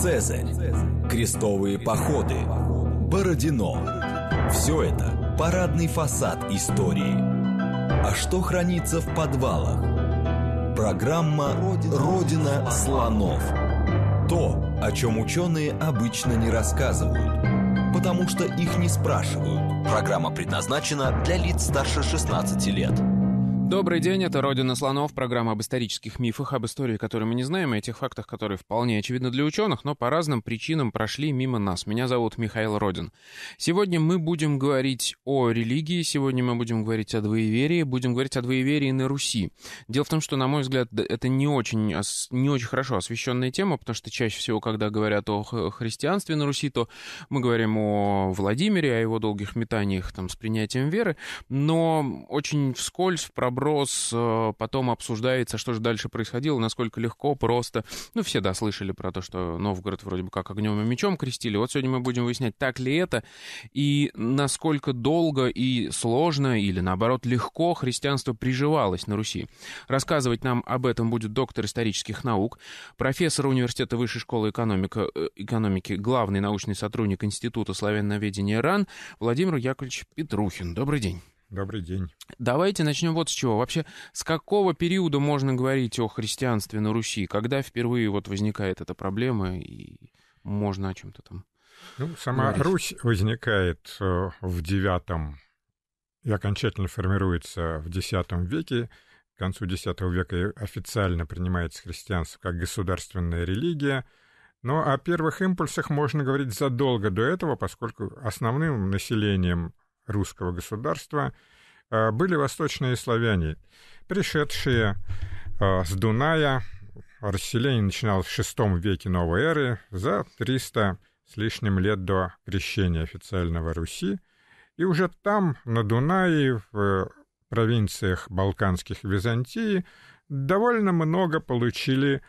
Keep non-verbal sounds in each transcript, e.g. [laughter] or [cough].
Цезарь, крестовые походы, Бородино. Все это парадный фасад истории. А что хранится в подвалах? Программа «Родина слонов». То, о чем ученые обычно не рассказывают, потому что их не спрашивают. Программа предназначена для лиц старше 16 лет. Добрый день, это «Родина слонов», программа об исторических мифах, об истории, которую мы не знаем, и о тех фактах, которые вполне очевидны для ученых, но по разным причинам прошли мимо нас. Меня зовут Михаил Родин. Сегодня мы будем говорить о религии, сегодня мы будем говорить о двоеверии, будем говорить о двоеверии на Руси. Дело в том, что, на мой взгляд, это не очень, не очень хорошо освещенная тема, потому что чаще всего, когда говорят о христианстве на Руси, то мы говорим о Владимире, о его долгих метаниях там, с принятием веры, но очень вскользь в проброс вопрос, э, потом обсуждается, что же дальше происходило, насколько легко, просто. Ну, все, да, слышали про то, что Новгород вроде бы как огнем и мечом крестили. Вот сегодня мы будем выяснять, так ли это, и насколько долго и сложно, или наоборот легко христианство приживалось на Руси. Рассказывать нам об этом будет доктор исторических наук, профессор университета высшей школы экономика, э, экономики, главный научный сотрудник Института славяноведения РАН Владимир Яковлевич Петрухин. Добрый день. Добрый день. Давайте начнем вот с чего. Вообще, с какого периода можно говорить о христианстве на Руси? Когда впервые вот возникает эта проблема и можно о чем-то там? Ну, сама говорить? Русь возникает э, в девятом и окончательно формируется в X веке. К концу X века официально принимается христианство как государственная религия. Но ну, о первых импульсах можно говорить задолго до этого, поскольку основным населением русского государства э, были восточные славяне, пришедшие э, с Дуная. Расселение начиналось в VI веке новой эры, за 300 с лишним лет до крещения официального Руси. И уже там, на Дунае, в э, провинциях Балканских Византии, довольно много получили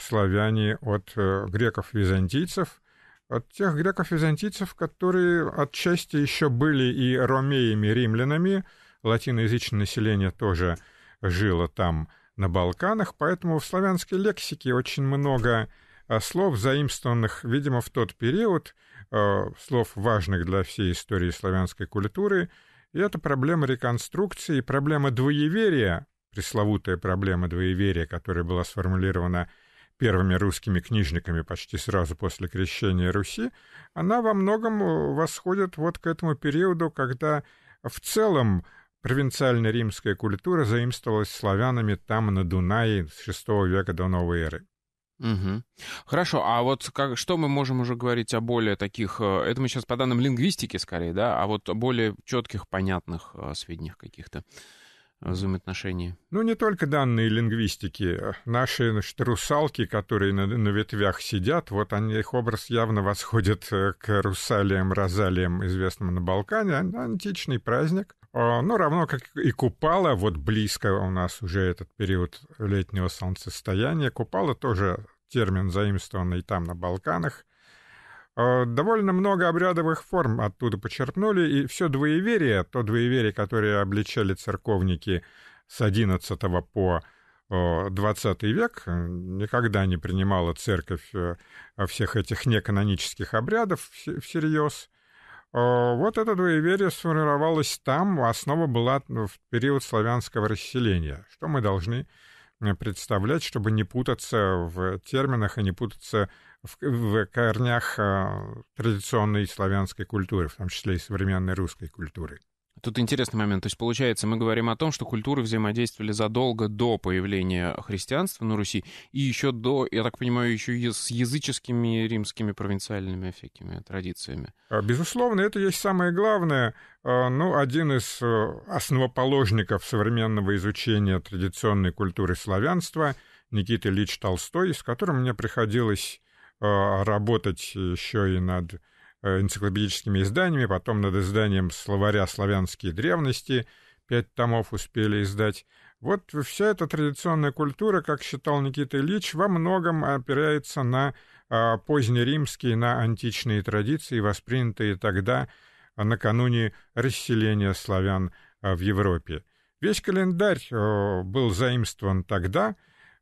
славяне от греков-византийцев – от тех греков-византийцев, которые отчасти еще были и ромеями, римлянами, латиноязычное население тоже жило там на Балканах, поэтому в славянской лексике очень много а, слов, заимствованных, видимо, в тот период, а, слов важных для всей истории славянской культуры, и это проблема реконструкции, проблема двоеверия, пресловутая проблема двоеверия, которая была сформулирована первыми русскими книжниками почти сразу после крещения Руси, она во многом э, восходит вот к этому периоду, когда в целом провинциальная римская культура заимствовалась славянами там, на Дунае, с VI века до новой эры. Угу. Хорошо, а вот как, что мы можем уже говорить о более таких, э, это мы сейчас по данным лингвистики скорее, да, а вот о более четких, понятных э, сведениях каких-то? zoom Ну, не только данные лингвистики. Наши значит, русалки, которые на, на ветвях сидят, вот они, их образ явно восходит э, к русалиям, розалиям, известным на Балкане. Античный праздник. А, ну, равно как и Купала, вот близко у нас уже этот период летнего солнцестояния. Купала тоже термин, заимствованный там на Балканах. Э, довольно много обрядовых форм оттуда почерпнули, и все двоеверие, то двоеверие, которое обличали церковники с XI по XX э, век, э, никогда не принимала церковь всех этих неканонических обрядов всерьез. Вот это двоеверие сформировалось там, основа была в период славянского расселения, что мы должны представлять, чтобы не путаться в терминах и не путаться в, в корнях э, традиционной славянской культуры, в том числе и современной русской культуры. Тут интересный момент. То есть, получается, мы говорим о том, что культуры взаимодействовали задолго до появления христианства на Руси и еще до, я так понимаю, еще и с языческими римскими провинциальными всякими традициями. А, безусловно, это есть самое главное. А, ну, один из э, основоположников современного изучения традиционной культуры славянства Никита Ильич Толстой, с которым мне приходилось а, работать еще и над э, энциклопедическими изданиями, потом над изданием словаря «Славянские древности», пять томов успели издать. Вот вся эта традиционная культура, как считал Никита Ильич, во многом опирается на а, позднеримские, на античные традиции, воспринятые тогда а, накануне расселения славян в Европе. Весь календарь э, был заимствован тогда,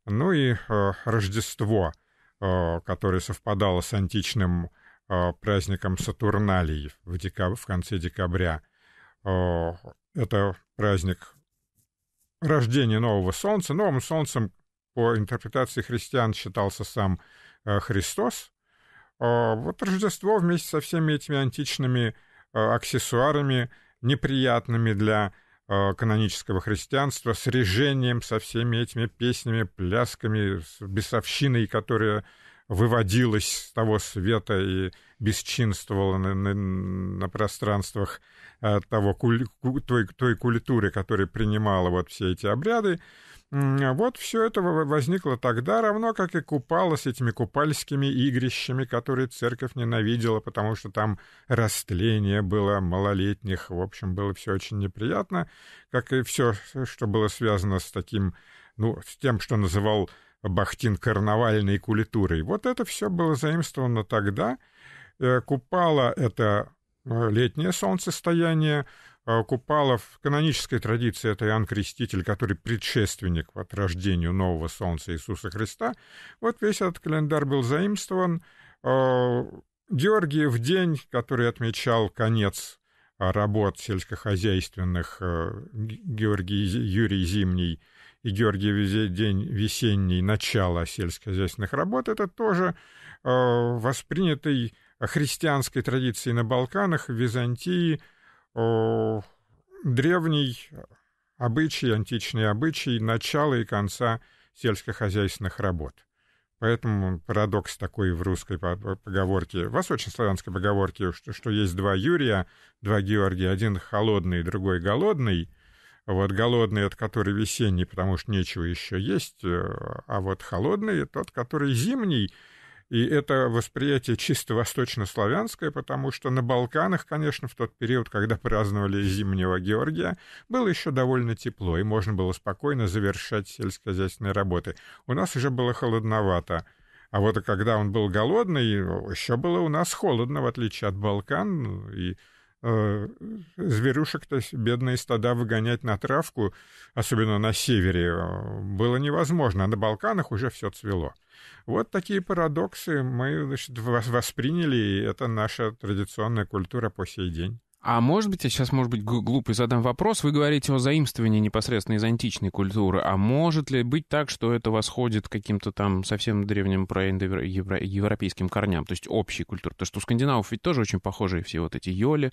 ну и э, Рождество – Э, которая совпадала с античным э, праздником Сатурналий в, декаб... в конце декабря. Э, это праздник рождения нового солнца. Новым солнцем по интерпретации христиан считался сам Христос. Вот Рождество вместе со всеми этими античными аксессуарами, неприятными для Э, канонического христианства с режением, со всеми этими песнями, плясками, с бесовщиной, которая выводилась с того света и бесчинствовала на, на, на пространствах э, того, куль, той, той культуры, которая принимала вот все эти обряды. Вот все это возникло тогда, равно как и купала с этими купальскими игрищами, которые церковь ненавидела, потому что там растление было малолетних, в общем, было все очень неприятно, как и все, что было связано с таким, ну, с тем, что называл Бахтин карнавальной культурой. Вот это все было заимствовано тогда. Э, купала — это э, летнее солнцестояние, а, Купалов, в канонической традиции, это Иоанн Креститель, который предшественник вот рождению нового солнца Иисуса Христа. Вот весь этот календарь был заимствован. А, в день, который отмечал конец а, работ сельскохозяйственных Георгий Юрий Зимний и Георгий день весенний, начало сельскохозяйственных работ, это тоже воспринятый христианской традицией на Балканах, в Византии – древний обычай, античный обычай начала и конца сельскохозяйственных работ. Поэтому парадокс такой в русской поговорке, восточнославянской поговорке, что, что есть два Юрия, два Георгия, один холодный, другой голодный. Вот голодный, от который весенний, потому что нечего еще есть, э, а вот холодный, тот, который зимний, и это восприятие чисто восточнославянское, потому что на Балканах, конечно, в тот период, когда праздновали зимнего Георгия, было еще довольно тепло, и можно было спокойно завершать сельскохозяйственные работы. У нас уже было холодновато. А вот когда он был голодный, еще было у нас холодно, в отличие от Балкан, и э, зверюшек-то бедные стада выгонять на травку, особенно на севере, было невозможно, а на Балканах уже все цвело. Вот такие парадоксы мы значит, восприняли, и это наша традиционная культура по сей день. А может быть, я сейчас, может быть, глупый задам вопрос. Вы говорите о заимствовании непосредственно из античной культуры. А может ли быть так, что это восходит к каким-то там совсем древним европейским корням, то есть общей культуре? Потому что у скандинавов ведь тоже очень похожие все вот эти йоли.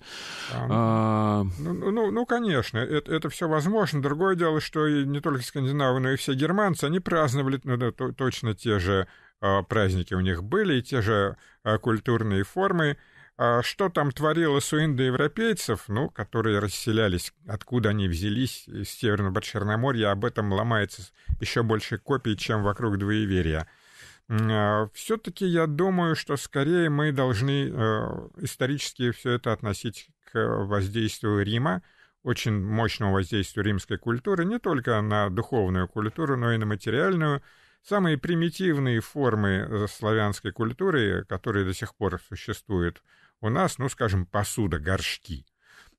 Да. Ну, а... Ну, ну, ну, ну конечно, это, это все возможно. Другое дело, что и не только скандинавы, но и все германцы, они праздновали ну, да, точно те же а, праздники у них были, и те же а, культурные формы, а что там творилось у индоевропейцев, ну, которые расселялись, откуда они взялись из Северного Черноморья, об этом ломается еще больше копий, чем вокруг двоеверия. А, Все-таки я думаю, что скорее мы должны э, исторически все это относить к воздействию Рима, очень мощному воздействию римской культуры, не только на духовную культуру, но и на материальную. Самые примитивные формы э, славянской культуры, которые до сих пор существуют, у нас, ну, скажем, посуда, горшки.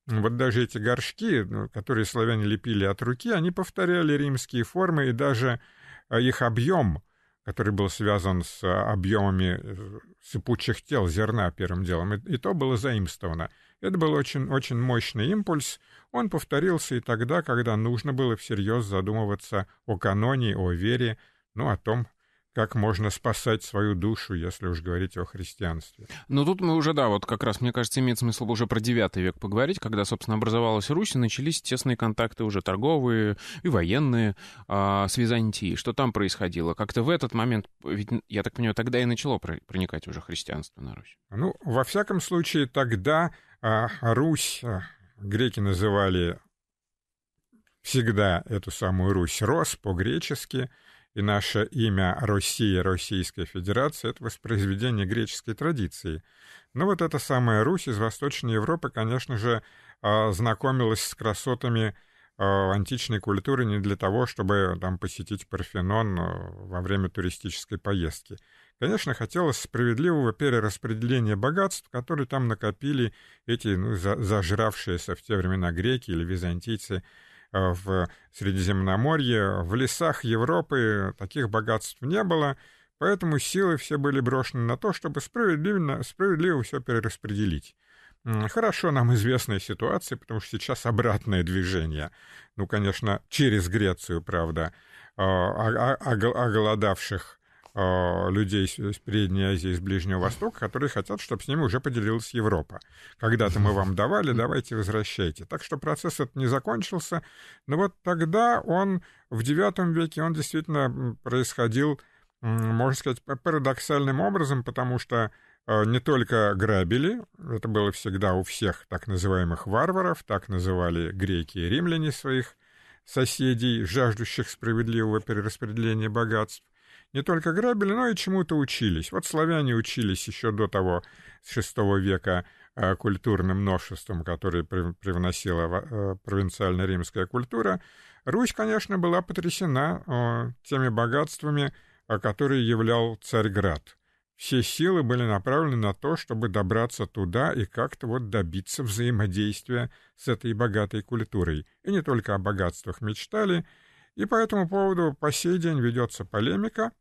Вот даже эти горшки, ну, которые славяне лепили от руки, они повторяли римские формы, и даже а, их объем, который был связан с а, объемами э, сыпучих тел зерна первым делом, и, и то было заимствовано. Это был очень-очень мощный импульс. Он повторился и тогда, когда нужно было всерьез задумываться о каноне, о вере, ну, о том, как можно спасать свою душу, если уж говорить о христианстве. Ну, тут мы уже, да, вот как раз, мне кажется, имеет смысл уже про девятый век поговорить, когда, собственно, образовалась Русь, и начались тесные контакты уже торговые и военные а, с Византией. Что там происходило? Как-то в этот момент, ведь, я так понимаю, тогда и начало проникать уже христианство на Русь. Ну, во всяком случае, тогда а, Русь, а, греки называли всегда эту самую Русь Рос по-гречески, и наше имя Россия Российская Федерация, это воспроизведение греческой традиции. Но вот эта самая Русь из Восточной Европы, конечно же, а, знакомилась с красотами а, античной культуры не для того, чтобы там посетить Парфенон а, во время туристической поездки. Конечно, хотелось справедливого перераспределения богатств, которые там накопили эти ну, зажравшиеся в те времена греки или византийцы – Э, в Средиземноморье, в лесах Европы таких богатств не было, поэтому силы все были брошены на то, чтобы справедливо, справедливо все перераспределить. Хорошо нам известная ситуация, потому что сейчас обратное движение. Ну, конечно, через Грецию, правда, оголодавших э, а, а, а, Э, людей из Средней Азии, из Ближнего Востока, которые хотят, чтобы с ними уже поделилась Европа. Когда-то мы вам давали, давайте возвращайте. Так что процесс этот не закончился. Но вот тогда он, в IX веке, он действительно происходил, можно сказать, парадоксальным образом, потому что э, не только грабили, это было всегда у всех так называемых варваров, так называли греки и римляне своих соседей, жаждущих справедливого перераспределения богатств, не только грабили, но и чему-то учились. Вот славяне учились еще до того, с шестого века, а, культурным новшеством, которое привносила а, провинциальная римская культура. Русь, конечно, была потрясена а, теми богатствами, которые являл Царьград. Все силы были направлены на то, чтобы добраться туда и как-то вот добиться взаимодействия с этой богатой культурой. И не только о богатствах мечтали, и по этому поводу по сей день ведется полемика,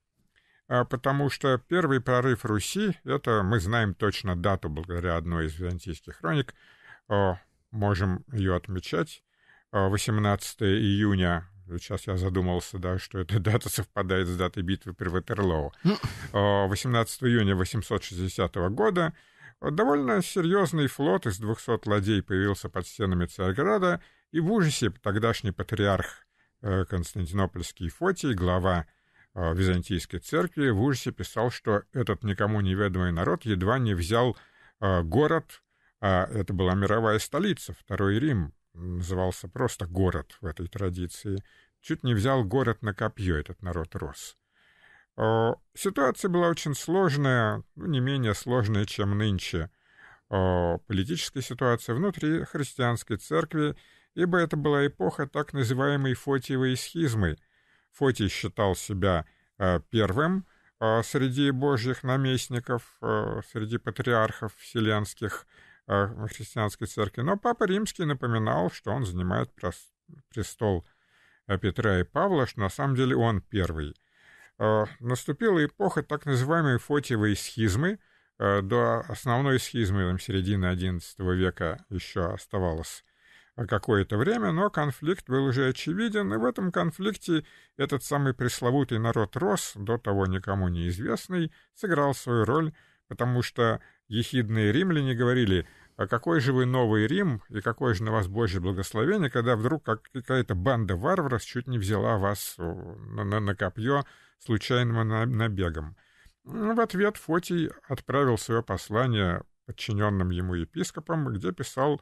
а потому что первый прорыв Руси, это мы знаем точно дату благодаря одной из византийских хроник, а, можем ее отмечать, 18 а, июня, сейчас я задумался, да, что эта [laughs] дата совпадает с датой битвы при Ватерлоу, ну. 18 июня 860 года, довольно серьезный флот из 200 ладей появился под стенами Царьграда, и в ужасе тогдашний патриарх э, Константинопольский Фотий, глава Э, Византийской церкви, в ужасе писал, что этот никому неведомый народ едва не взял э, город, а это была мировая столица, Второй Рим, назывался просто город в этой традиции, чуть не взял город на копье, этот народ рос. Э, ситуация была очень сложная, ну, не менее сложная, чем нынче. Политическая ситуация внутри христианской церкви, ибо это была эпоха так называемой Фотиевой схизмы – Фотий считал себя э, первым э, среди божьих наместников, э, среди патриархов вселенских христианской церкви, но Папа Римский напоминал, что он занимает престол Петра и Павла, что на самом деле он первый. Наступила эпоха так называемой Фотиевой схизмы, до основной схизмы там, середины XI века еще оставалось какое-то время, но конфликт был уже очевиден, и в этом конфликте этот самый пресловутый народ Рос, до того никому неизвестный, сыграл свою роль, потому что ехидные римляне говорили «А какой же вы новый Рим, и какое же на вас Божье благословение, когда вдруг какая-то банда варваров чуть не взяла вас э, на, на, на копье случайным набегом». В ответ Фотий отправил свое послание подчиненным ему епископам, где писал,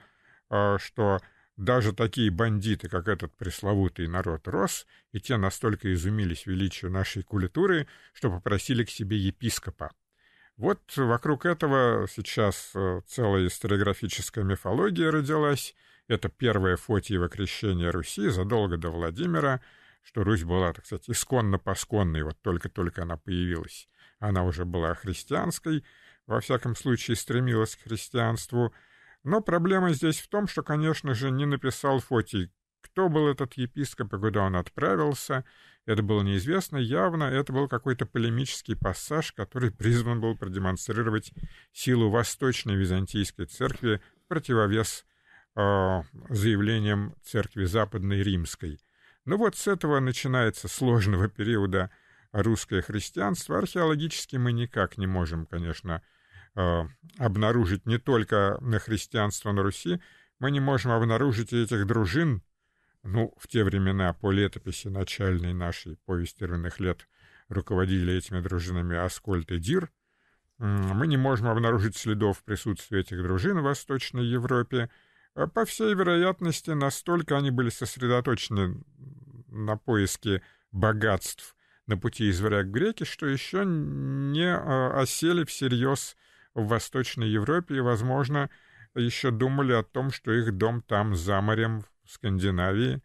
э, что даже такие бандиты, как этот пресловутый народ Рос, и те настолько изумились величию нашей культуры, что попросили к себе епископа. Вот вокруг этого сейчас э, целая историографическая мифология родилась. Это первое Фотиево крещение Руси задолго до Владимира, что Русь была, так сказать, исконно-посконной, вот только-только она появилась. Она уже была христианской, во всяком случае стремилась к христианству – но проблема здесь в том, что, конечно же, не написал Фотий, кто был этот епископ и куда он отправился, это было неизвестно, явно это был какой-то полемический пассаж, который призван был продемонстрировать силу Восточной Византийской Церкви в противовес э, заявлениям Церкви Западной Римской. Но ну вот с этого начинается сложного периода русское христианство. Археологически мы никак не можем, конечно, Э, обнаружить не только на христианство на Руси, мы не можем обнаружить и этих дружин, ну, в те времена по летописи начальной нашей повести рваных лет руководили этими дружинами Аскольд и Дир, мы не можем обнаружить следов присутствия этих дружин в Восточной Европе. Э, по всей вероятности, настолько они были сосредоточены на поиске богатств на пути из варяг греки, что еще не э, осели всерьез в Восточной Европе и, возможно, еще думали о том, что их дом там за морем в Скандинавии,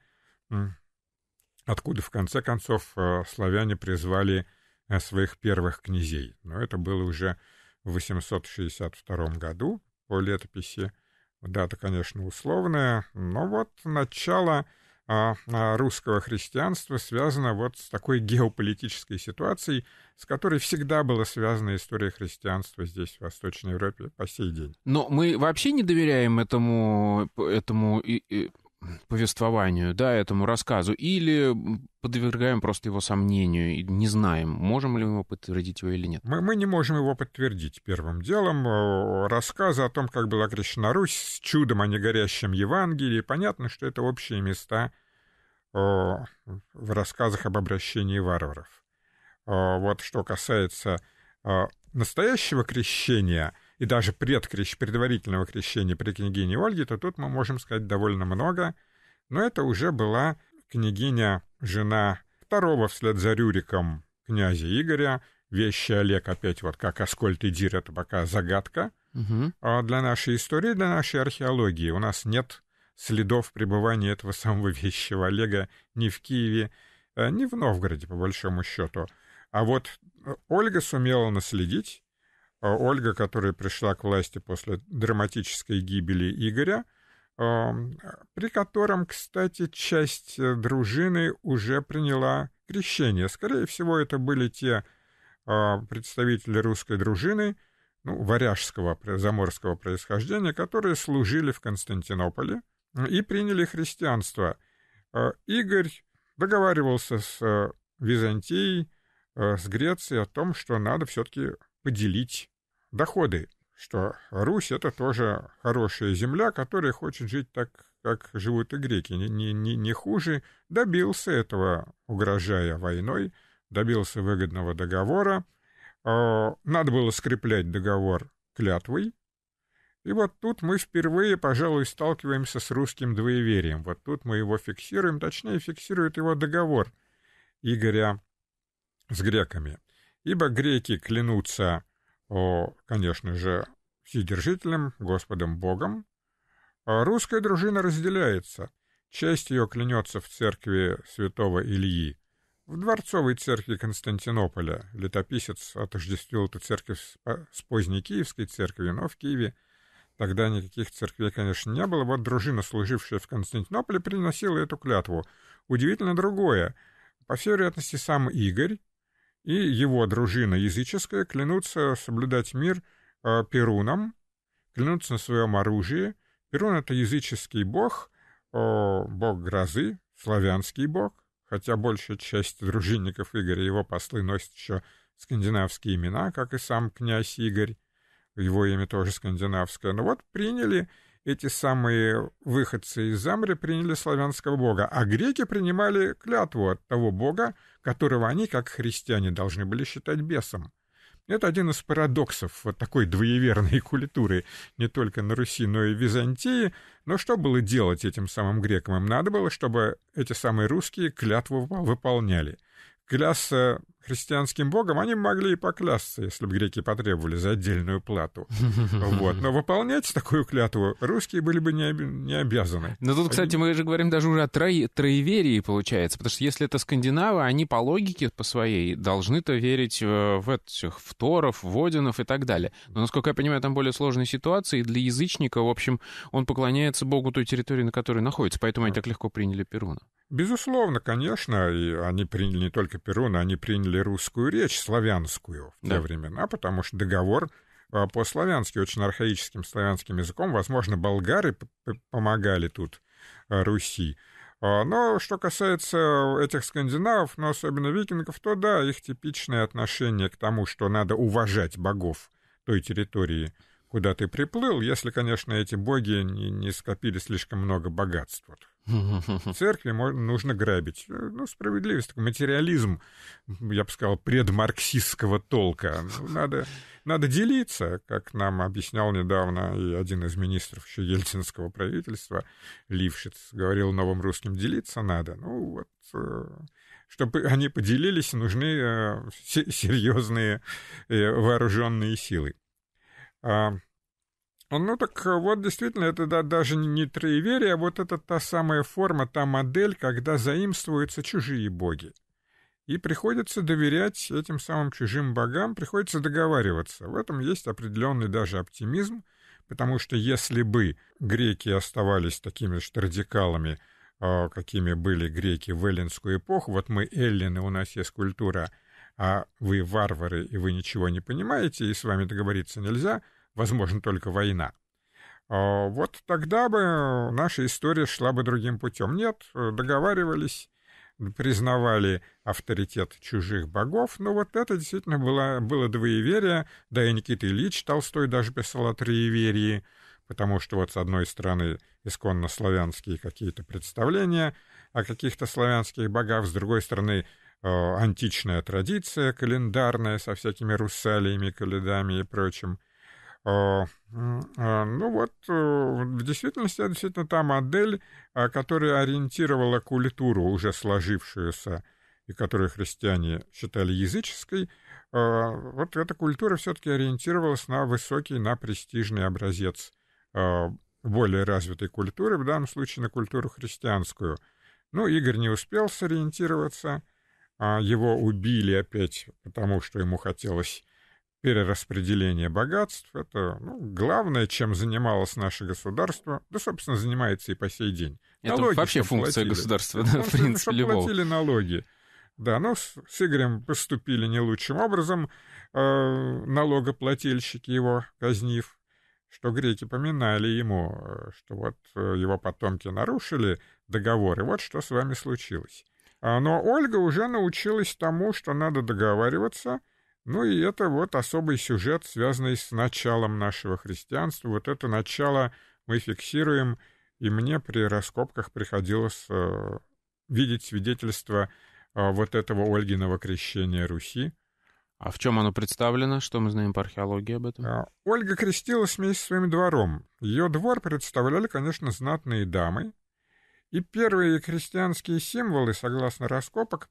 откуда в конце концов э, славяне призвали э, своих первых князей. Но это было уже в 862 году по летописи. Дата, конечно, условная, но вот начало а, а, русского христианства связана вот с такой геополитической ситуацией, с которой всегда была связана история христианства здесь, в Восточной Европе, по сей день. Но мы вообще не доверяем этому, этому и повествованию, да, этому рассказу, или подвергаем просто его сомнению и не знаем, можем ли мы подтвердить его или нет. Мы, мы не можем его подтвердить первым делом. Рассказы о том, как была крещена Русь, с чудом о негорящем Евангелии, понятно, что это общие места в рассказах об обращении варваров. Вот что касается настоящего крещения — и даже предкрещ, предварительного крещения при княгине Ольге, то тут мы можем сказать довольно много. Но это уже была княгиня, жена второго вслед за Рюриком князя Игоря, вещи Олег, опять вот как Аскольд и Дир, это пока загадка. Угу. А для нашей истории, для нашей археологии у нас нет следов пребывания этого самого вещего Олега ни в Киеве, э, ни в Новгороде, по большому счету. А вот э, Ольга сумела наследить Э, Ольга, которая пришла к власти после драматической гибели Игоря, эм, при котором, кстати, часть э, дружины уже приняла крещение. Скорее всего, это были те э, представители русской дружины, ну, варяжского, заморского происхождения, которые служили в Константинополе и приняли христианство. Игорь договаривался с Византией, с Грецией о том, что надо все-таки поделить доходы, что Русь это тоже хорошая земля, которая хочет жить так, как живут и греки, не, не, не не хуже, добился этого, угрожая войной, добился выгодного договора. А, надо было скреплять договор клятвой. И вот тут мы впервые, пожалуй, сталкиваемся с русским двоеверием. Вот тут мы его фиксируем, точнее, фиксирует его договор Игоря с греками. Ибо греки клянутся о, конечно же, Вседержителем, Господом Богом, а русская дружина разделяется. Часть ее клянется в церкви святого Ильи. В дворцовой церкви Константинополя летописец отождествил эту церковь с а, поздней Киевской церкви, но в Киеве тогда никаких церквей, конечно, не было. Вот дружина, служившая в Константинополе, приносила эту клятву. Удивительно другое. По всей вероятности, сам Игорь и его дружина языческая клянутся соблюдать мир э, а Перунам, клянутся на своем оружии. Перун — это языческий бог, э, бог грозы, славянский бог, хотя большая часть дружинников Игоря и его послы носят еще скандинавские имена, как и сам князь Игорь, его имя тоже скандинавское. Но вот приняли эти самые выходцы из Замри приняли славянского бога, а греки принимали клятву от того бога, которого они, как христиане, должны были считать бесом. Это один из парадоксов вот такой двоеверной [laughs] культуры не только на Руси, но и в Византии. Но что было делать этим самым грекам? Им надо было, чтобы эти самые русские клятву выполняли клясться христианским богом, они могли и поклясться, если бы греки потребовали за отдельную плату. Вот. Но выполнять такую клятву русские были бы не, не обязаны. Но тут, кстати, мы же говорим даже уже о трои, троеверии, получается, потому что если это скандинавы, они по логике по своей должны-то верить э, в этих в Торов, Водинов и так далее. Но, насколько я понимаю, там более сложная ситуация, и для язычника, в общем, он поклоняется богу той территории, на которой находится, поэтому они так легко приняли Перуна. Безусловно, конечно, и они приняли не только перуна, они приняли русскую речь, славянскую в да. те времена, потому что договор а, по-славянски, очень архаическим славянским языком, возможно, болгары помогали тут а, Руси. А, но что касается этих скандинавов, но особенно викингов, то да, их типичное отношение к тому, что надо уважать богов той территории – куда ты приплыл, если, конечно, эти боги не, не скопили слишком много богатств. Вот. [laughs] Церкви можно, нужно грабить. Ну, справедливость, такой материализм, я бы сказал, предмарксистского толка. Ну, надо, надо делиться, как нам объяснял недавно и один из министров еще ельцинского правительства, Лившиц, говорил новым русским, делиться надо. Ну, вот э, чтобы они поделились, нужны э, серьезные э, вооруженные силы. А, ну так э, вот, действительно, это да, даже не троеверие, а вот это та самая форма, та модель, когда заимствуются чужие боги. И приходится доверять этим самым чужим богам, приходится договариваться. В этом есть определенный даже оптимизм, потому что если бы греки оставались такими же радикалами, а, какими были греки в эллинскую эпоху, вот мы эллины, у нас есть культура, а вы варвары, и вы ничего не понимаете, и с вами договориться нельзя – возможно только война. А, вот тогда бы наша история шла бы другим путем. Нет, договаривались, признавали авторитет чужих богов, но вот это действительно было, было двоеверие, да и Никита Ильич Толстой даже писал о троеверии, потому что вот с одной стороны исконно славянские какие-то представления о каких-то славянских богах, с другой стороны а, античная традиция календарная со всякими русалиями, каледами и прочим. Э, э, ну вот, э, в действительности, действительно та модель, которая ориентировала культуру, уже сложившуюся, и которую христиане считали языческой, вот эта культура все-таки ориентировалась на высокий, на престижный образец более развитой культуры, в данном случае на культуру христианскую. Ну, Игорь не успел сориентироваться, а его убили опять, потому что ему хотелось перераспределение богатств — это ну, главное, чем занималось наше государство, да, собственно, занимается и по сей день. Это налоги, вообще функция платили. государства, да, ну, в принципе, любого. платили налоги. Да, но ну, с, с Игорем поступили не лучшим образом э, налогоплательщики его, казнив, что греки поминали ему, э, что вот э, его потомки нарушили договоры. вот что с вами случилось. А, но Ольга уже научилась тому, что надо договариваться — ну и это вот особый сюжет, связанный с началом нашего христианства. Вот это начало мы фиксируем, и мне при раскопках приходилось э, видеть свидетельство э, вот этого Ольгиного крещения Руси. А в чем оно представлено? Что мы знаем по археологии об этом? Э, Ольга крестилась вместе с своим двором. Ее двор представляли, конечно, знатные дамы, и первые крестьянские символы, согласно раскопок,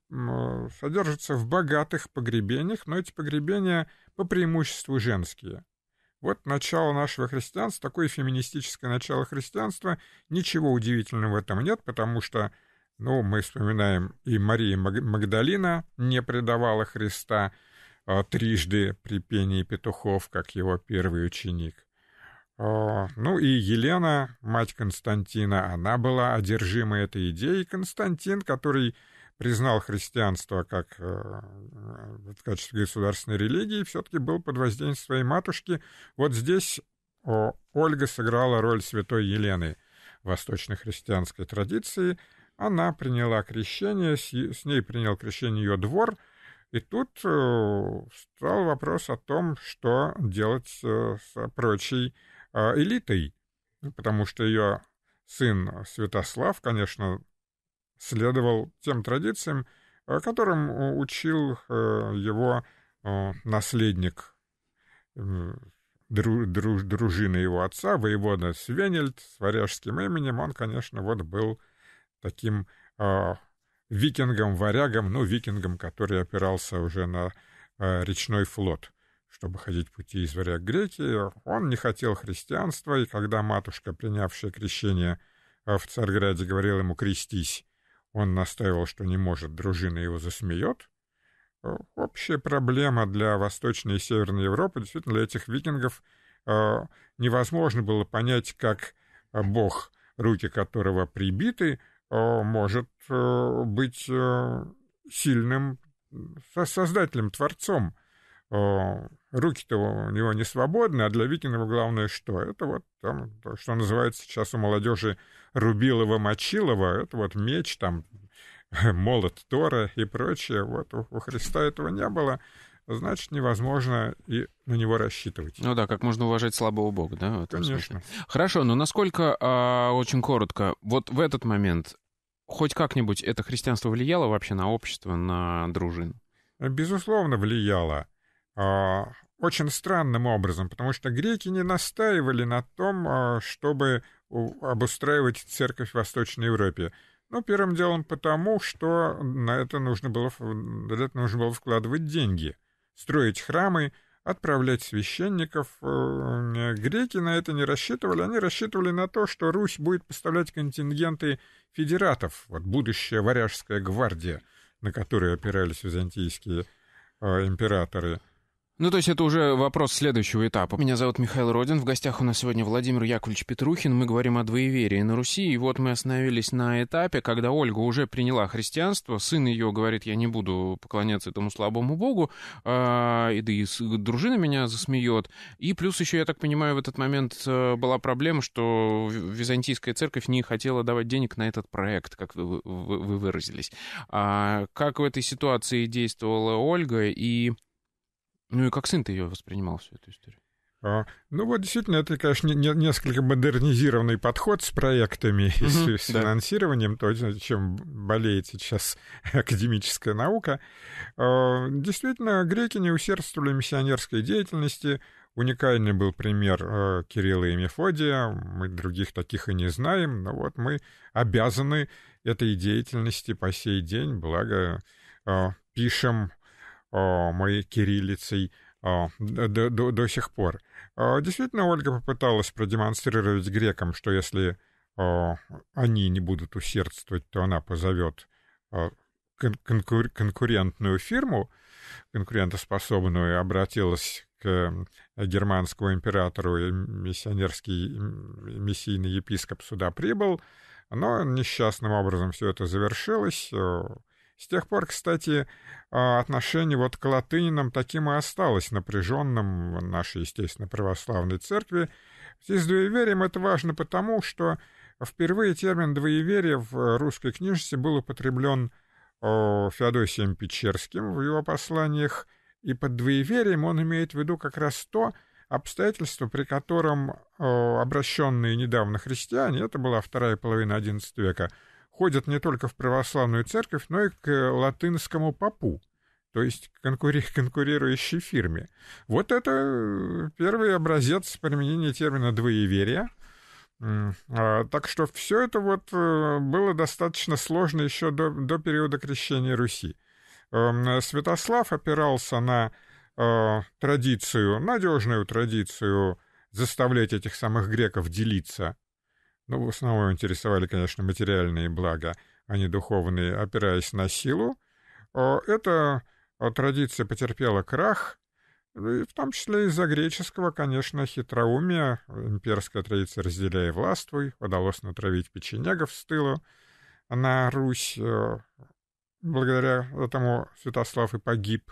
содержатся в богатых погребениях, но эти погребения по преимуществу женские. Вот начало нашего христианства, такое феминистическое начало христианства, ничего удивительного в этом нет, потому что, ну, мы вспоминаем, и Мария Магдалина не предавала Христа а трижды при пении петухов, как его первый ученик. Ну и Елена, мать Константина, она была одержима этой идеей. Константин, который признал христианство как э, в качестве государственной религии, все-таки был под воздействием своей матушки. Вот здесь Ольга сыграла роль святой Елены восточно-христианской традиции. Она приняла крещение, с ней принял крещение ее двор – и тут э, встал вопрос о том, что делать э, с прочей а, элитой, потому что ее сын Святослав, конечно, следовал тем традициям, э, которым э, учил э, его наследник дру, дружины его отца, воевода Свенельд с варяжским именем, он, конечно, вот был таким а, викингом-варягом, ну, викингом, который опирался уже на речной флот чтобы ходить пути из варяг греки, он не хотел христианства, и когда матушка, принявшая крещение э, в Царграде, говорила ему «крестись», он настаивал, что не может, дружина его засмеет. Э, общая проблема для Восточной и Северной Европы, действительно, для этих викингов э, невозможно было понять, как бог, руки которого прибиты, может быть сильным создателем, творцом руки-то у него не свободны, а для Викинова главное что? Это вот там, то, что называется сейчас у молодежи Рубилова-Мочилова, это вот меч, там, [laughs] молот Тора и прочее. Вот у, у Христа этого не было, значит, невозможно и на него рассчитывать. Ну да, как можно уважать слабого Бога, да? Конечно. Смысле. Хорошо, но насколько, а, очень коротко, вот в этот момент хоть как-нибудь это христианство влияло вообще на общество, на дружину? Безусловно, влияло. А, очень странным образом, потому что греки не настаивали на том, а, чтобы обустраивать церковь в Восточной Европе. Ну, первым делом потому, что на это нужно было, для этого нужно было вкладывать деньги, строить храмы, отправлять священников. Э, греки на это не рассчитывали. Они рассчитывали на то, что Русь будет поставлять контингенты федератов, вот будущая Варяжская гвардия, на которую опирались византийские а, императоры – ну, то есть это уже вопрос следующего этапа. Меня зовут Михаил Родин, в гостях у нас сегодня Владимир Яковлевич Петрухин. Мы говорим о двоеверии на Руси, и вот мы остановились на этапе, когда Ольга уже приняла христианство, сын ее говорит, я не буду поклоняться этому слабому богу, а, и да и дружина меня засмеет. И плюс еще, я так понимаю, в этот момент э, была проблема, что византийская церковь не хотела давать денег на этот проект, как вы, вы, вы выразились. А, как в этой ситуации действовала Ольга, и ну и как сын ты ее воспринимал, всю эту историю? А, ну вот действительно, это, конечно, не, несколько модернизированный подход с проектами и с, с финансированием, то, чем болеет сейчас [laughs] академическая наука. А, действительно, греки не усердствовали в миссионерской деятельности. Уникальный был пример а, Кирилла и Мефодия. Мы других таких и не знаем, но вот мы обязаны этой деятельности по сей день, благо пишем а, моей кириллицей а, до, до, до сих пор. А, действительно, Ольга попыталась продемонстрировать грекам, что если они не будут усердствовать, то она позовет конкур конкурентную фирму, конкурентоспособную, обратилась к э, германскому императору, и миссионерский миссийный епископ сюда прибыл, но несчастным образом все это завершилось, с тех пор, кстати, а, отношение вот к латынинам таким и осталось напряженным в нашей, естественно, православной церкви. Здесь связи с двоеверием это важно потому, что впервые термин «двоеверие» в русской книжности был употреблен Феодосием Печерским в его посланиях, и под двоеверием он имеет в виду как раз то, обстоятельство, при котором обращенные недавно христиане, это была вторая половина XI века, ходят не только в православную церковь, но и к э, латынскому папу, то есть конкури- [laughs] конкурирующей фирме. Вот это э, первый образец применения термина «двоеверие». А, так что все это вот э, было достаточно сложно еще до, до периода крещения Руси. Эм, Святослав опирался на традицию, надежную традицию заставлять этих самых греков делиться но ну, в основном интересовали, конечно, материальные блага, а не духовные, опираясь на силу, э, эта э, традиция потерпела крах, ну в том числе из-за греческого, конечно, хитроумия. Имперская традиция «разделяй властвуй» удалось натравить печенегов с тыла на Русь. Э, благодаря этому Святослав и погиб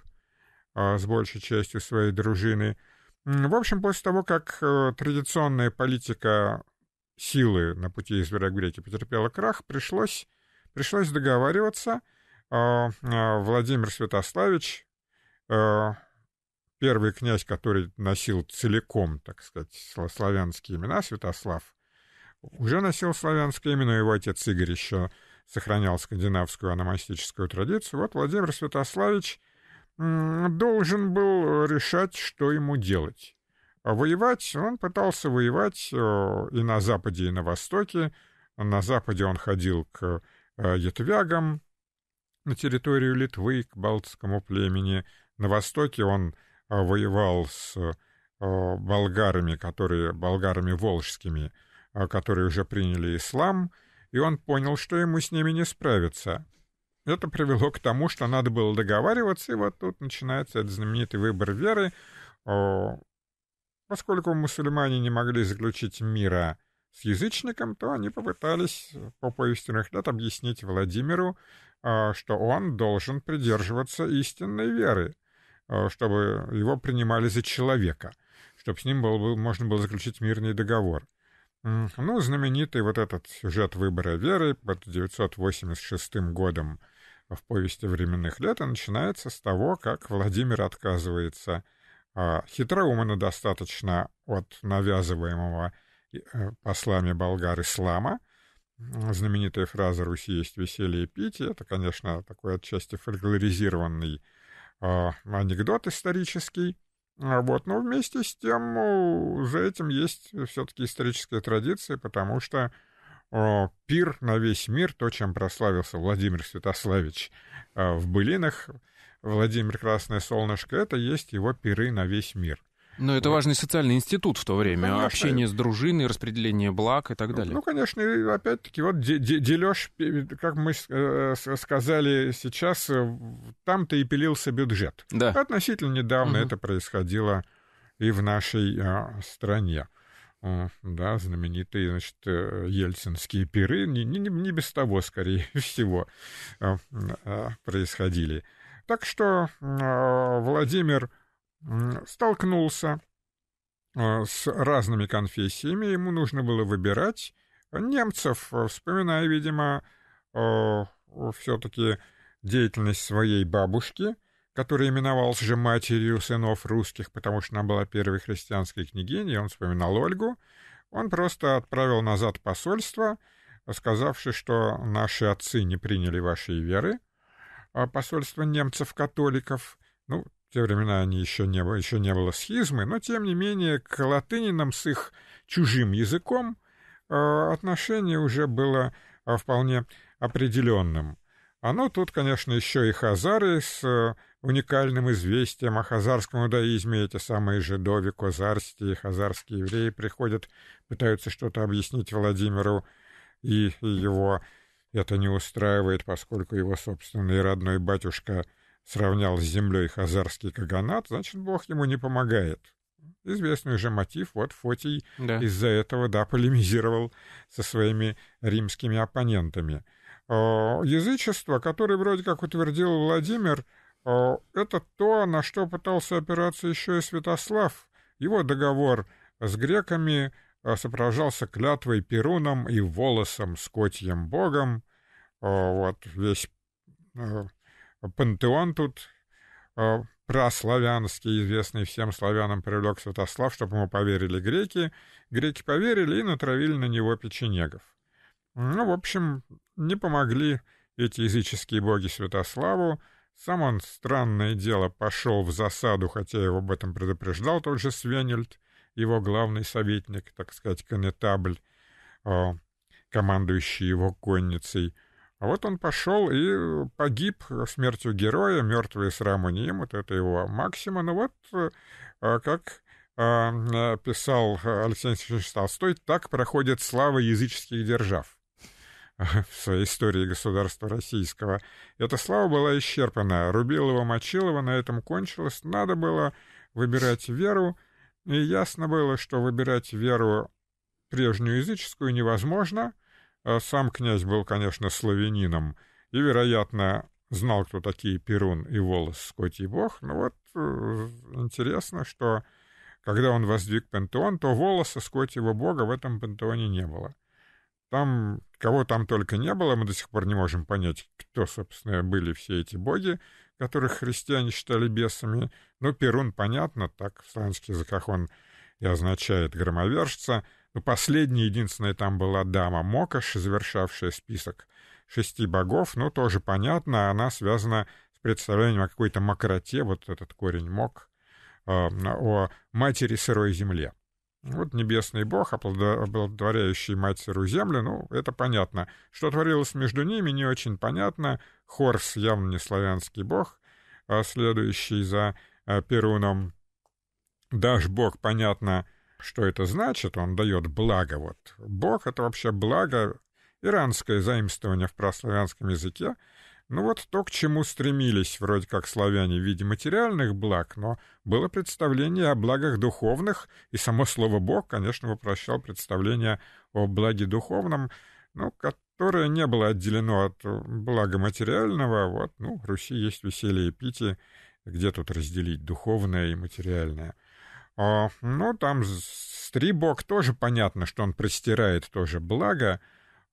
с большей частью своей дружины. В общем, после того, как традиционная политика силы на пути из Верогреки потерпела крах, пришлось, пришлось договариваться. А, а, Владимир Святославич, э, первый князь, который носил целиком, так сказать, славянские имена, Святослав, уже носил славянское имя, но его отец Игорь еще сохранял скандинавскую аномастическую традицию. Вот Владимир Святославич должен был решать, что ему делать. А воевать он пытался воевать э, и на Западе, и на Востоке. На Западе он ходил к э, ятвягам на территорию Литвы, к балтскому племени. На Востоке он э, воевал с болгарами, которые, болгарами волжскими, которые уже приняли ислам, и он понял, что ему с ними не справиться. Это привело к тому, что надо было договариваться, и вот тут начинается этот знаменитый выбор веры, Поскольку мусульмане не могли заключить мира с язычником, то они попытались э, по повести лет объяснить Владимиру, э, что он должен придерживаться истинной веры, э, чтобы его принимали за человека, чтобы с ним было, можно было заключить мирный договор. Ну, знаменитый вот этот сюжет выбора веры под 986 годом в повести временных лет начинается с того, как Владимир отказывается – а, хитроумно достаточно от навязываемого э, послами болгар ислама. Знаменитая фраза «Руси есть веселье пить это, конечно, такой отчасти фольклоризированный а, анекдот исторический. А вот, но вместе с тем за этим есть все-таки историческая традиция, потому что пир на весь мир, то, чем прославился Владимир Святославич в былинах, Владимир Красное Солнышко, это есть его пиры на весь мир. Но это вот. важный социальный институт в то время, конечно. общение с дружиной, распределение благ и так далее. Ну, конечно, опять-таки, вот дележ, как мы э, сказали сейчас, э, там-то и пилился бюджет. Да. Относительно недавно угу. это происходило и в нашей э, стране да, знаменитые, значит, ельцинские пиры, не, не, не без того, скорее [laughs] всего, происходили. Так что э, Владимир столкнулся э, с разными конфессиями, ему нужно было выбирать немцев, вспоминая, видимо, э, все-таки деятельность своей бабушки, которая именовалась же матерью сынов русских, потому что она была первой христианской княгиней, он вспоминал Ольгу, он просто отправил назад посольство, сказавши, что наши отцы не приняли вашей веры, а посольство немцев-католиков. Ну, в те времена они еще не было, еще не было схизмы, но, тем не менее, к латынинам с их чужим языком э, отношение уже было э, вполне определенным. Оно тут, конечно, еще и хазары с э, уникальным известием о хазарском иудаизме. Эти самые жидови, и хазарские евреи приходят, пытаются что-то объяснить Владимиру и его это не устраивает, поскольку его собственный родной батюшка сравнял с землей хазарский каганат, значит, Бог ему не помогает. Известный же мотив, вот Фотий да. из-за этого, да, полемизировал со своими римскими оппонентами. Язычество, которое вроде как утвердил Владимир, это то, на что пытался опираться еще и Святослав. Его договор с греками а сопровождался клятвой Перуном и волосом с котьем богом. Э, вот весь э, пантеон тут э, прославянский, известный всем славянам, привлек Святослав, чтобы ему поверили греки. Греки поверили и натравили на него печенегов. Ну, в общем, не помогли эти языческие боги Святославу. Сам он, странное дело, пошел в засаду, хотя его об этом предупреждал тот же Свенельд — его главный советник, так сказать, конетабль, а, командующий его конницей. А вот он пошел и погиб смертью героя, мертвые сраму не имут, это его максима. Но ну вот, а, как а, писал Алексей Алексеевич Толстой, так проходит слава языческих держав [laughs] в своей истории государства российского. Эта слава была исчерпана. Рубилова, Мочилова на этом кончилось. Надо было выбирать веру, и ясно было, что выбирать веру прежнюю языческую невозможно. А сам князь был, конечно, славянином и, вероятно, знал, кто такие Перун и Волос, Скоть Бог. Но вот э, интересно, что когда он воздвиг пантеон, то Волоса, Скоть его Бога в этом пантеоне не было. Там, кого там только не было, мы до сих пор не можем понять, кто, собственно, были все эти боги, которых христиане считали бесами. Ну, Перун, понятно, так в славянских языках он и означает громовержца. Но последняя, единственная там была дама Мокош, завершавшая список шести богов. Ну, тоже понятно, она связана с представлением о какой-то мокроте, вот этот корень мок, а, о матери сырой земле. Вот небесный бог, оплодотворяющий мать сырую землю, ну, это понятно. Что творилось между ними, не очень понятно. Хорс явно не славянский бог, а следующий за а, Перуном. Даш бог, понятно, что это значит, он дает благо. Вот бог — это вообще благо, иранское заимствование в прославянском языке — ну вот то, к чему стремились вроде как славяне в виде материальных благ, но было представление о благах духовных, и само слово «бог», конечно, воплощал представление о благе духовном, ну, которое не было отделено от э, блага материального. Вот, ну, в Руси есть веселье и питие, где тут разделить духовное и материальное. А, ну, там стрибок тоже понятно, что он простирает тоже благо.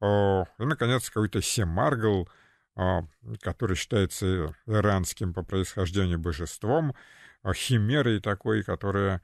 А, и, наконец, какой-то семаргл — а, который считается иранским по происхождению божеством, а, химерой такой, которая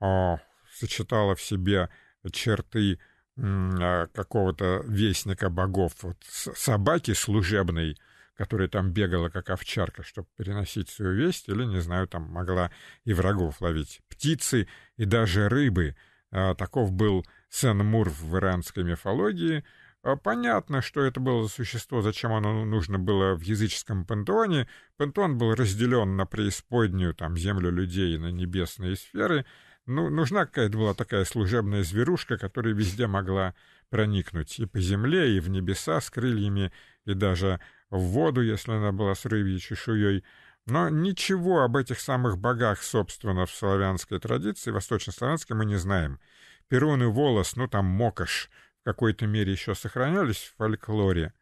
а, сочетала в себе черты какого-то вестника богов, вот собаки служебной, которая там бегала как овчарка, чтобы переносить свою весть, или, не знаю, там могла и врагов ловить, птицы и даже рыбы. Таков был Сен-Мур в иранской мифологии, а понятно, что это было за существо, зачем оно нужно было в языческом пантеоне. Пантеон был разделен на преисподнюю, там, землю людей на небесные сферы. Ну, нужна какая-то была такая служебная зверушка, которая везде могла проникнуть и по земле, и в небеса с крыльями, и даже в воду, если она была с рыбьей чешуей. Но ничего об этих самых богах, собственно, в славянской традиции, восточнославянской, мы не знаем. Перун и волос, ну там мокош, какой-то мере еще сохранялись в фольклоре,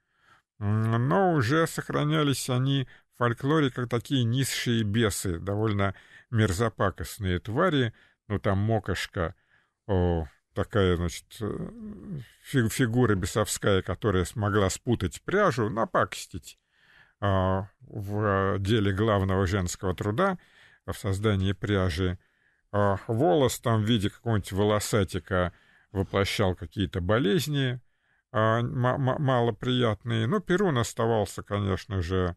но уже сохранялись они в фольклоре как такие низшие бесы, довольно мерзопакостные твари, ну там мокошка, о, такая, значит, э, фигура бесовская, которая смогла спутать пряжу, напакостить а, в деле главного женского труда, в создании пряжи, а, волос там в виде какого-нибудь волосатика – воплощал какие-то болезни а, малоприятные. Но ну, Перун оставался, конечно же,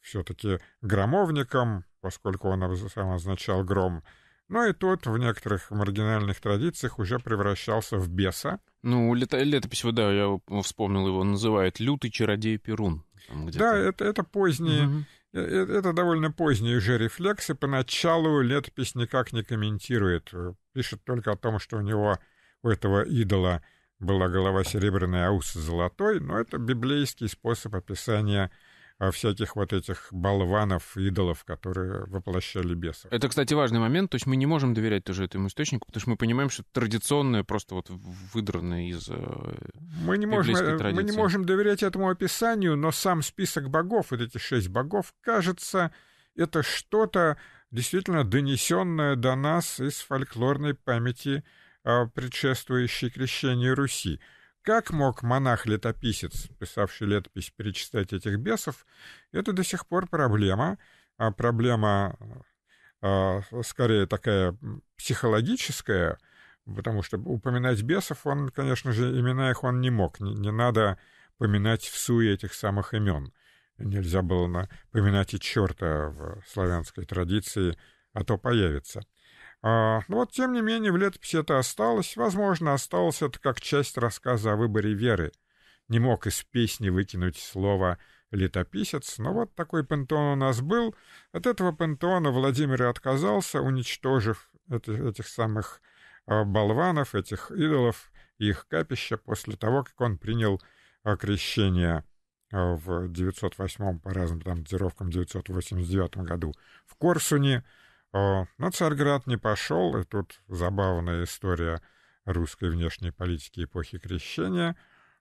все-таки громовником, поскольку он сам означал гром. Но ну, и тот в некоторых маргинальных традициях уже превращался в беса. Ну, лето, летопись, да, я вспомнил его, называют «Лютый чародей Перун». да, это, это поздние угу. Э, э, это довольно поздние уже рефлексы. Поначалу летопись никак не комментирует. Э, пишет только о том, что у него, у этого идола, была голова серебряная, а ус золотой. Но это библейский способ описания всяких вот этих болванов, идолов, которые воплощали бесов. Это, кстати, важный момент, то есть мы не можем доверять тоже этому источнику, потому что мы понимаем, что традиционное просто вот выдранное из э, мы не можем, традиции. Э, мы не можем доверять этому описанию, но сам список богов, вот эти шесть богов, кажется, это что-то действительно донесенное до нас из фольклорной памяти а, предшествующей крещению Руси. Как мог монах-летописец, писавший летопись, перечитать этих бесов, это до сих пор проблема. А проблема а, скорее такая психологическая, потому что упоминать бесов он, конечно же, имена их он не мог. Не, не надо поминать в суе этих самых имен. Нельзя было на, и черта в славянской традиции, а то появится. А, но ну вот, тем не менее, в летописи это осталось. Возможно, осталось это как часть рассказа о выборе веры. Не мог из песни вытянуть слово «летописец», но вот такой пантеон у нас был. От этого пантеона Владимир и отказался, уничтожив этих, этих самых а, болванов, этих идолов и их капища после того, как он принял а, крещение а, в 908 по разным там датировкам 989 году в Корсуне. Но Царьград не пошел, и тут забавная история русской внешней политики эпохи Крещения.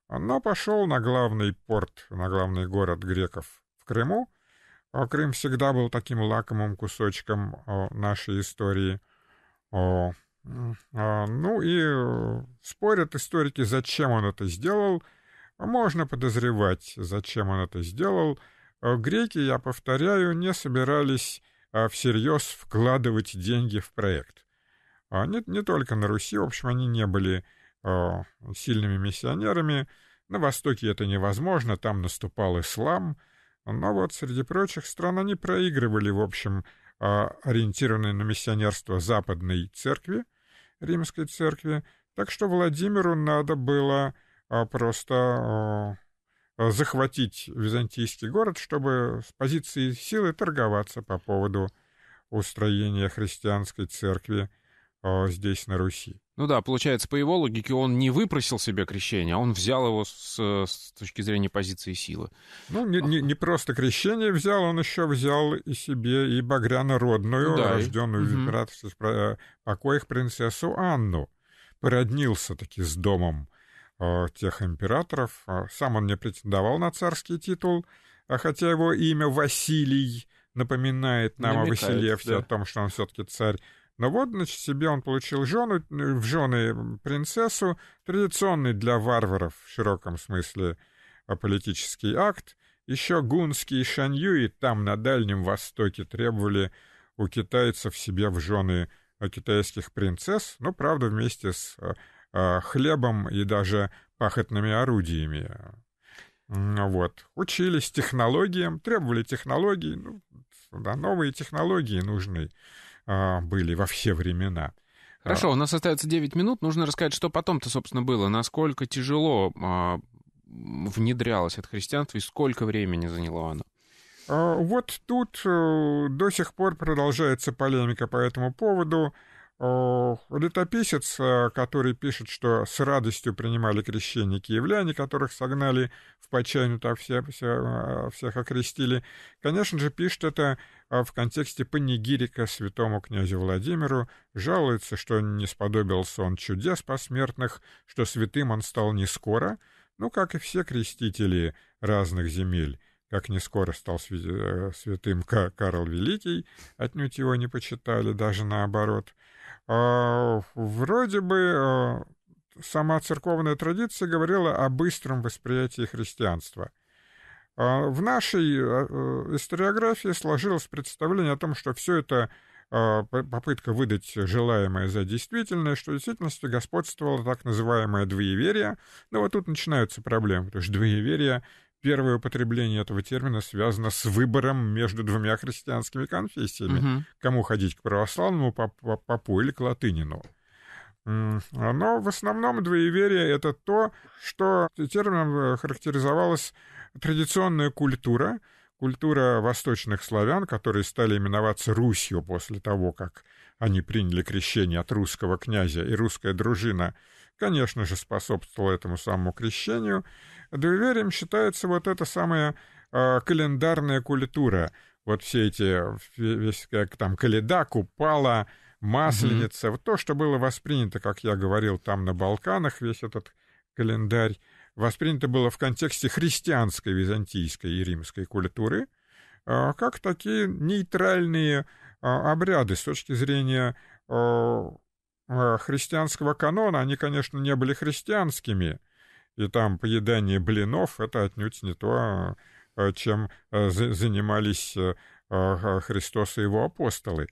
Но пошел на главный порт, на главный город греков в Крыму. Крым всегда был таким лакомым кусочком нашей истории. Ну и э, спорят историки, зачем он это сделал. Можно подозревать, зачем он это сделал. Греки, я повторяю, не собирались а всерьез вкладывать деньги в проект. А не, не только на Руси, в общем, они не были э, сильными миссионерами. На Востоке это невозможно, там наступал ислам. Но вот среди прочих стран они проигрывали, в общем, э, а, ориентированной на миссионерство западной церкви, римской церкви. Так что Владимиру надо было э, просто... Э, Э, захватить византийский город, чтобы с позиции силы торговаться по поводу устроения христианской церкви э, здесь, на Руси. Ну да, получается, по его логике, он не выпросил себе крещение, а он взял его с, с точки зрения позиции силы. Ну, не, не, не просто крещение взял, он еще взял и себе и багрянородную, ну, да, рожденную и... в императорстве угу. Э, покоях принцессу Анну. Породнился таки с домом Э, тех императоров. Э, сам он не претендовал на царский титул, а хотя его имя Василий напоминает нам Намекает, о Василевсе, да. о том, что он все-таки царь. Но вот, значит, себе он получил жену, э, в жены принцессу, традиционный для варваров в широком смысле политический акт. Еще гунские шаньюи там, на Дальнем Востоке, требовали у китайцев себе в жены китайских принцесс, но, ну, правда, вместе с а, хлебом и даже пахотными орудиями. Вот. Учились технологиям, требовали технологий. Ну, да, новые технологии нужны а, были во все времена. Хорошо, у нас остается 9 минут. Нужно рассказать, что потом-то, собственно, было. Насколько тяжело а, внедрялось это христианство и сколько времени заняло оно? Вот тут э, до сих пор продолжается полемика по этому поводу летописец, э, который пишет, что с радостью принимали крещение киевляне, которых согнали в почайну, так все, все, э, всех окрестили, конечно же, пишет это э, в контексте панигирика святому князю Владимиру, жалуется, что не сподобился он чудес посмертных, что святым он стал не скоро, ну, как и все крестители разных земель как не скоро стал святым Карл Великий, отнюдь его не почитали, даже наоборот. А, вроде бы а, сама церковная традиция говорила о быстром восприятии христианства. А, в нашей э, историографии сложилось представление о том, что все это попытка выдать желаемое за действительное, что в действительности господствовало так называемое двоеверие. Но ну, вот тут начинаются проблемы, потому что двоеверие первое употребление этого термина связано с выбором между двумя христианскими конфессиями. Угу. Кому ходить к православному попу, попу или к латынину. Но в основном двоеверие — это то, что термином э, характеризовалась традиционная культура, культура восточных славян, которые стали именоваться Русью после того, как они приняли крещение от русского князя, и русская дружина — конечно же, способствовал этому самому крещению. Дуеверием считается вот эта самая э, календарная культура. Вот все эти, весь, как там, каледа, купала, масленица. Mm-hmm. Вот то, что было воспринято, как я говорил, там на Балканах, весь этот календарь, воспринято было в контексте христианской, византийской и римской культуры, э, как такие нейтральные э, обряды с точки зрения а христианского канона они, конечно, не были христианскими, и там поедание блинов — это отнюдь не то, э, чем э, занимались э, Христос и его апостолы.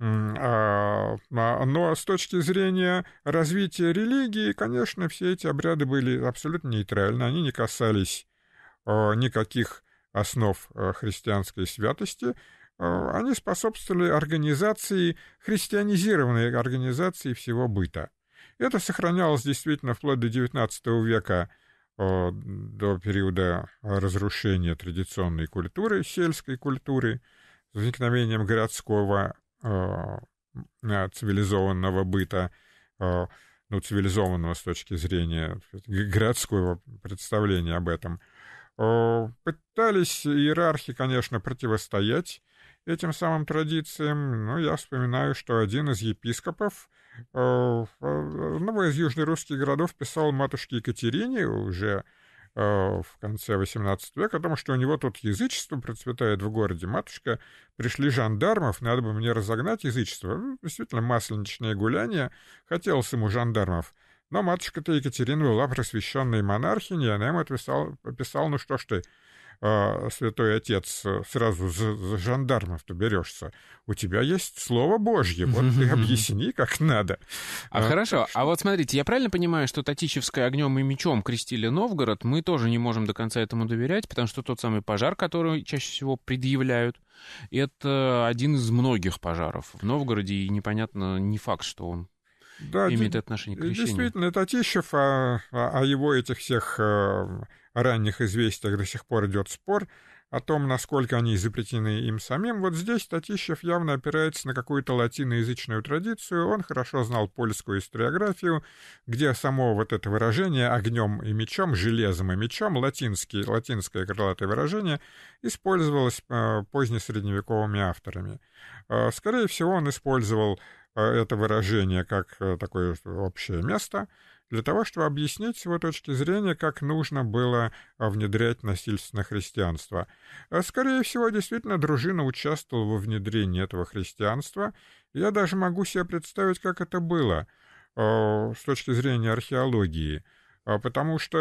А, а, но с точки зрения развития религии, конечно, все эти обряды были абсолютно нейтральны, они не касались никаких основ христианской святости, Э, они способствовали организации, христианизированной организации всего быта. Это сохранялось действительно вплоть до XIX века, э, до периода разрушения традиционной культуры, сельской культуры, с возникновением городского э, цивилизованного быта, ну, цивилизованного с точки зрения городского представления об этом. Пытались иерархи, конечно, противостоять этим самым традициям, ну, я вспоминаю, что один из епископов э, э, одного из южнорусских городов писал матушке Екатерине уже э, в конце XVIII века потому что у него тут язычество процветает в городе. Матушка, пришли жандармов, надо бы мне разогнать язычество. Ну, действительно, масленичные гуляния, хотелось ему жандармов. Но матушка-то Екатерина была просвещенной монархиней, она ему отписала, описала, ну что ж ты, а, святой отец, э, сразу за, за жандармов-то берешься. У тебя есть слово Божье, вот ты объясни, как надо. А, а хорошо, что... а вот смотрите, я правильно понимаю, что Татичевское огнем и мечом крестили Новгород, мы тоже не можем до конца этому доверять, потому что тот самый пожар, который чаще всего предъявляют, это один из многих пожаров в Новгороде, и непонятно, не факт, что он да, имеет отношение к крещению. Действительно, Татищев а о а, а его этих всех э, ранних известиях до сих пор идет спор о том, насколько они запретены им самим, вот здесь Татищев явно опирается на какую-то латиноязычную традицию, он хорошо знал польскую историографию, где само вот это выражение «огнем и мечом», «железом и мечом», латинский, латинское крылатое выражение, использовалось э, позднесредневековыми авторами. Э, скорее всего, он использовал э, это выражение как э, такое общее место, для того, чтобы объяснить с его точки зрения, как нужно было а, внедрять насильственно христианство. А, скорее всего, действительно, дружина участвовала во внедрении этого христианства. Я даже могу себе представить, как это было а, с точки зрения археологии, потому что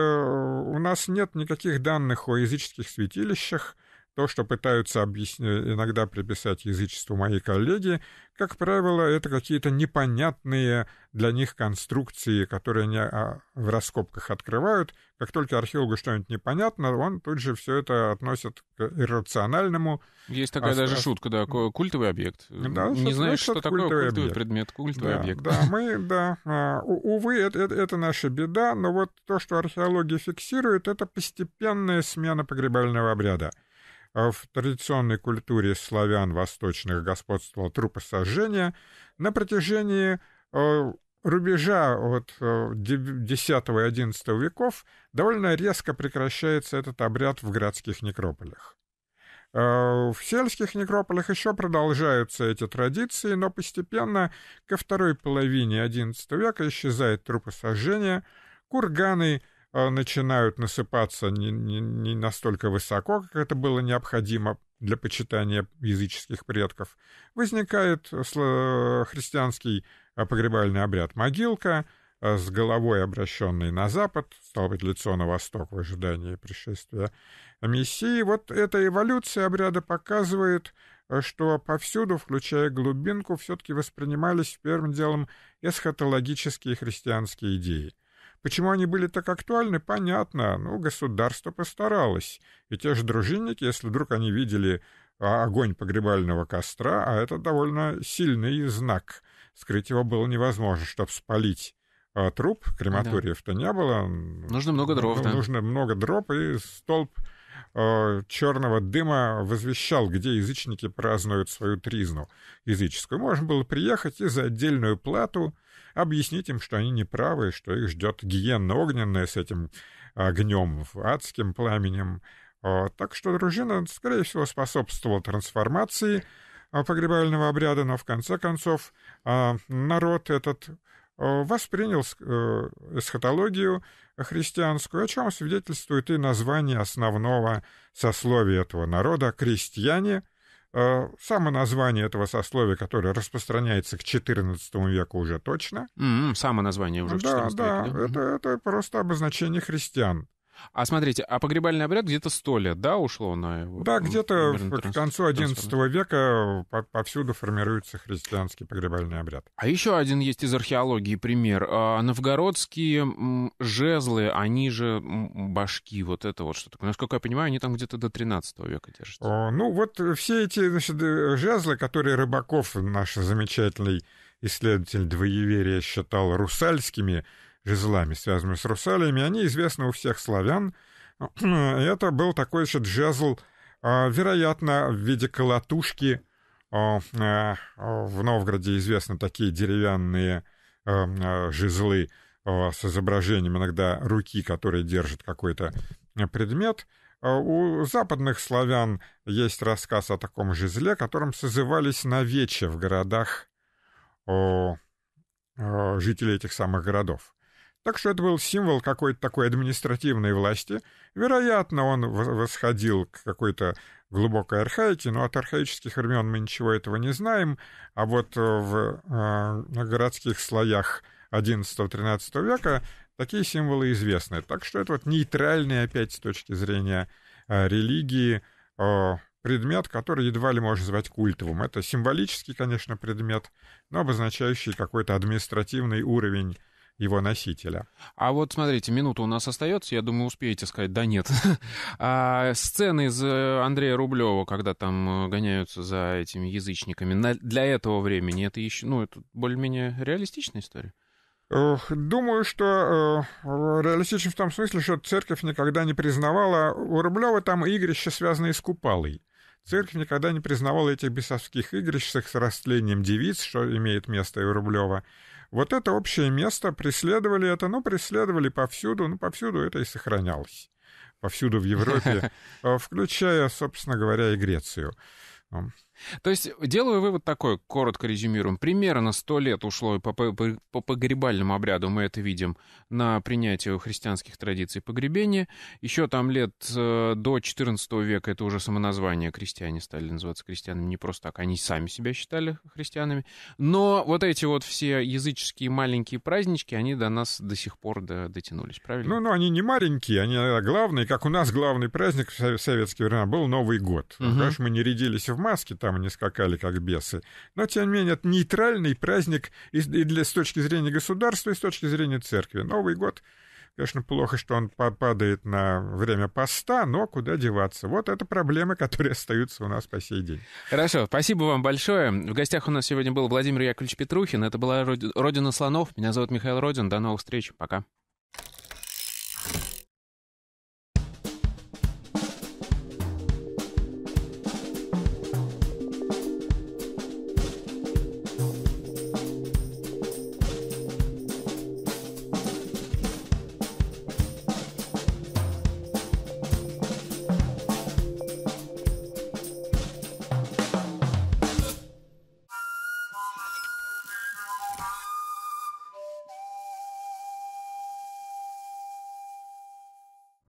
у нас нет никаких данных о языческих святилищах, то, что пытаются объяс... Э, иногда приписать язычеству мои коллеги, как правило, это какие-то непонятные для них конструкции, которые они а, в раскопках открывают. Как только археологу что-нибудь непонятно, он тут же все это относит к иррациональному. Есть такая а... даже а шутка, да, культовый объект. Да, Не знаешь, что такое культовый, культовый объект. предмет, культовый да, объект. Да, мы, да, а, увы, это, это, это наша беда, но вот то, что археология фиксирует, это постепенная смена погребального обряда. А в традиционной культуре славян восточных господствовал трупосожжение, на протяжении э, рубежа от X э, и XI веков довольно резко прекращается этот обряд в городских некрополях. Э, в сельских некрополях еще продолжаются эти традиции, но постепенно ко второй половине XI века исчезает трупосожжение, курганы – Э, начинают насыпаться не, не, не настолько высоко, как это было необходимо для почитания языческих предков, возникает христианский э, погребальный обряд «могилка», э, с головой обращенной на запад, стало быть, лицо на восток в ожидании пришествия Мессии. Вот эта эволюция обряда показывает, что повсюду, включая глубинку, все-таки воспринимались первым делом эсхатологические христианские идеи – Почему они были так актуальны, понятно. Ну, государство постаралось. И те же дружинники, если вдруг они видели а, огонь погребального костра, а это довольно сильный знак. Скрыть его было невозможно, чтобы спалить а труп, крематориев-то не было. Нужно много дров, да. Нужно много дров, и столб а, черного дыма возвещал, где язычники празднуют свою тризну языческую. Можно было приехать и за отдельную плату объяснить им, что они неправы, что их ждет гиена огненная с этим огнем, адским пламенем. А, так что дружина, скорее всего, способствовала трансформации а, погребального обряда, но в конце концов а, народ этот воспринял э, эсхатологию христианскую, о чем свидетельствует и название основного сословия этого народа — крестьяне — Э, само название этого сословия, которое распространяется к XIV веку уже точно. Mm-hmm, само название уже да, к XIV да, Да, это, это просто обозначение христиан. А смотрите, а погребальный обряд где-то сто лет, да, ушло на его? Да, где-то к концу XI века повсюду формируется христианский погребальный обряд. А еще один есть из археологии пример. А, новгородские жезлы, они же башки, вот это вот что такое. Насколько я понимаю, они там где-то до XIII века держатся. О, ну вот э, все эти значит, э, жезлы, которые Рыбаков, наш замечательный исследователь двоеверия, считал русальскими, жезлами, связанными с русалиями, они известны у всех славян. [clears throat] Это был такой еще джезл, а, вероятно, в виде колотушки. Э, в Новгороде известны такие деревянные э, э, жезлы с изображением иногда руки, которая держит какой-то предмет. У западных славян есть рассказ о таком жезле, которым созывались на вече в городах жителей этих самых городов. Так что это был символ какой-то такой административной власти. Вероятно, он восходил к какой-то глубокой архаике, но от архаических времен мы ничего этого не знаем, а вот э, в э, городских слоях XI-XIII века такие символы известны. Так что это вот нейтральный опять с точки зрения э, религии э, предмет, который едва ли можно звать культовым. Это символический, конечно, предмет, но обозначающий какой-то административный уровень его носителя. А вот смотрите, минута у нас остается, я думаю, успеете сказать, да нет. [laughs] а, сцены из э, Андрея Рублева, когда там э, гоняются за этими язычниками, на, для этого времени это еще, ну, это более-менее реалистичная история? Думаю, что э, реалистичен в том смысле, что церковь никогда не признавала... У Рублева там игрища, связанные с купалой. Церковь никогда не признавала этих бесовских игрищ с их срастлением девиц, что имеет место и у Рублева. Вот это общее место, преследовали это, ну, преследовали повсюду, ну, повсюду это и сохранялось. Повсюду в Европе, [laughs] э, включая, собственно говоря, и Грецию. Ну, то есть, делаю вывод такой, коротко резюмируем. Примерно 100 лет ушло по, по, по погребальному обряду, мы это видим, на принятие христианских традиций погребения. Еще там лет э, до 14 века это уже самоназвание крестьяне стали называться крестьянами. Не просто так, они сами себя считали христианами. Но вот эти вот все языческие маленькие празднички, они до нас до сих пор до, дотянулись, правильно? Ну, ну, они не маленькие, они э, главные. Как у нас главный праздник в советские времена был Новый год. Угу. Конечно, мы не рядились в маске, там они скакали как бесы. Но, тем не менее, это нейтральный праздник и для, с точки зрения государства, и с точки зрения церкви. Новый год Конечно, плохо, что он попадает на время поста, но куда деваться? Вот это проблемы, которые [laughs] остаются у нас по сей день. Хорошо, спасибо вам большое. В гостях у нас сегодня был Владимир Яковлевич Петрухин. Это была «Родина слонов». Меня зовут Михаил Родин. До новых встреч. Пока.